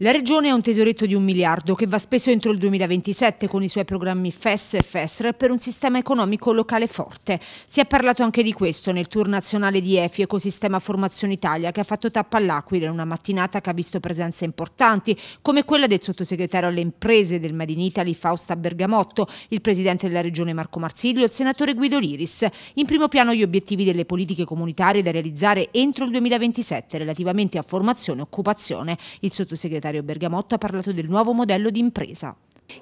La Regione ha un tesoretto di un miliardo che va speso entro il 2027 con i suoi programmi FES e FESTR per un sistema economico locale forte. Si è parlato anche di questo nel tour nazionale di EFI Ecosistema Formazione Italia che ha fatto tappa all'Aquila in una mattinata che ha visto presenze importanti come quella del sottosegretario alle imprese del Made in Italy Fausta Bergamotto, il presidente della Regione Marco Marsilio e il senatore Guido Liris. In primo piano gli obiettivi delle politiche comunitarie da realizzare entro il 2027 relativamente a formazione e occupazione. Il sottosegretario segretario Bergamotto ha parlato del nuovo modello di impresa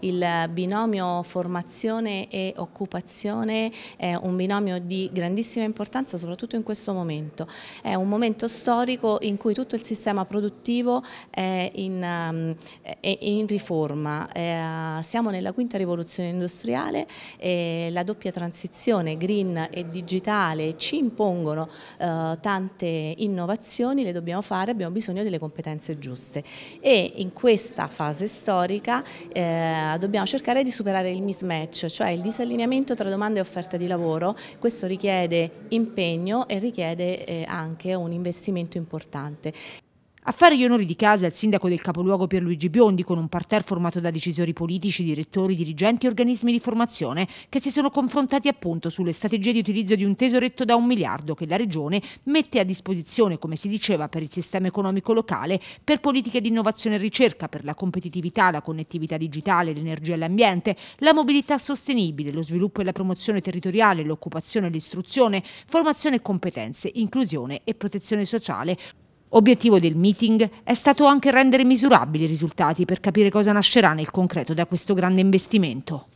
il binomio formazione e occupazione è un binomio di grandissima importanza soprattutto in questo momento. È un momento storico in cui tutto il sistema produttivo è in, um, è in riforma. Eh, siamo nella quinta rivoluzione industriale e la doppia transizione green e digitale ci impongono eh, tante innovazioni, le dobbiamo fare, abbiamo bisogno delle competenze giuste e in questa fase storica eh, dobbiamo cercare di superare il mismatch, cioè il disallineamento tra domanda e offerta di lavoro. Questo richiede impegno e richiede eh, anche un investimento importante. A fare gli onori di casa è il sindaco del capoluogo Pierluigi Biondi con un parterre formato da decisori politici, direttori, dirigenti e organismi di formazione che si sono confrontati appunto sulle strategie di utilizzo di un tesoretto da un miliardo che la Regione mette a disposizione, come si diceva, per il sistema economico locale, per politiche di innovazione e ricerca, per la competitività, la connettività digitale, l'energia e l'ambiente, la mobilità sostenibile, lo sviluppo e la promozione territoriale, l'occupazione e l'istruzione, formazione e competenze, inclusione e protezione sociale, Obiettivo del meeting è stato anche rendere misurabili i risultati per capire cosa nascerà nel concreto da questo grande investimento.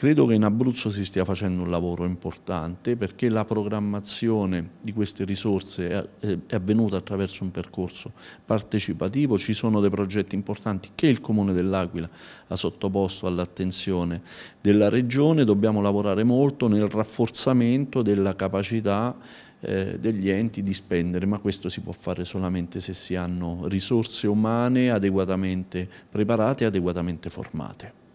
Credo che in Abruzzo si stia facendo un lavoro importante perché la programmazione di queste risorse è avvenuta attraverso un percorso partecipativo, ci sono dei progetti importanti che il Comune dell'Aquila ha sottoposto all'attenzione della Regione, dobbiamo lavorare molto nel rafforzamento della capacità eh, degli enti di spendere, ma questo si può fare solamente se si hanno risorse umane adeguatamente preparate e adeguatamente formate.